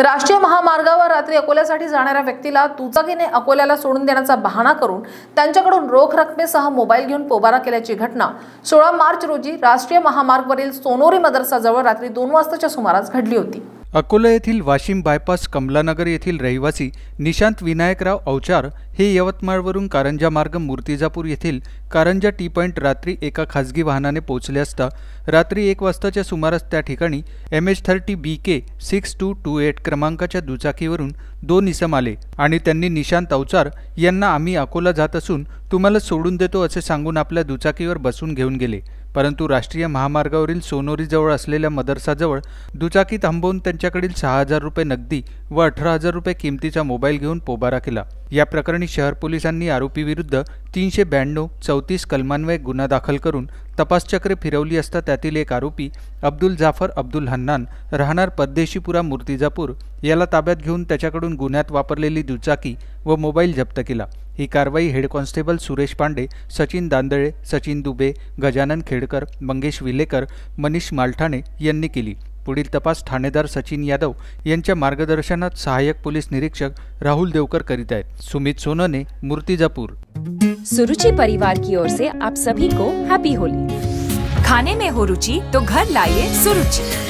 राष्ट्रीय महामार्गावर रात्री अकोल्यासाठी जाणाऱ्या व्यक्तीला दुचाकीने अकोल्याला सोडून देण्याचा बहाणा करून त्यांच्याकडून रोख रकमेसह मोबाईल घेऊन पोबारा केल्याची घटना सोळा मार्च रोजी राष्ट्रीय महामार्गवरील सोनोरी मदरसाजवळ रात्री दोन वाजताच्या सुमारास घडली होती अकोला येथील वाशिम बायपास कमलानगर येथील रहिवासी निशांत विनायकराव अवचार हे यवतमाळवरून कारंजा मार्ग मूर्तिजापूर येथील कारंजा टी पॉईंट रात्री एका खासगी वाहनाने पोहोचले असता रात्री एक वाजताच्या सुमारास त्या ठिकाणी M H thirty B K six two two eight क्रमांकाच्या दुचाकीवरून दोन इसम आले आणि त्यांनी निशांत अवचार यांना आम्ही अकोला जात असून तुम्हाला सोडून देतो असे सांगून आपल्या दुचाकीवर बसून घेऊन गेले परंतु राष्ट्रीय महामार्गावरील सोनोरीजवळ असलेल्या मदरसाजवळ दुचाकी थांबवून त्यांच्याकडील सहा हजार रुपये नगदी व अठरा हजार रुपये किमतीचा मोबाईल घेऊन पोबारा केला या प्रकरणी शहर पोलिसांनी आरोपीविरुद्ध तीनशे ब्याण्णव चौतीस कलमान्वये गुन्हा दाखल करून तपासचक्रे फिरवली असता त्यातील एक आरोपी अब्दुल जाफर अब्दुल हन्नान राहणार परदेशीपुरा मूर्तिजापूर याला ताब्यात घेऊन त्याच्याकडून गुन्ह्यात वापरलेली दुचाकी व मोबाईल जप्त केला ही कारवाई हेड कॉन्स्टेबल सुरेश पांडे सचिन दांदळे सचिन दुबे गजानन खेडकर मंगेश विलेकर मनीष मालठाणे यांनी केली पुढील तपास ठाणेदार सचिन यादव यांच्या मार्गदर्शनात सहाय्यक पोलीस निरीक्षक राहुल देवकर करीत आहेत सुमित सोनने मूर्तिजापूर सुरुचि परिवार की ओर से आप सभी को हैप्पी होली खाने में हो रुचि तो घर लाइए सुरुची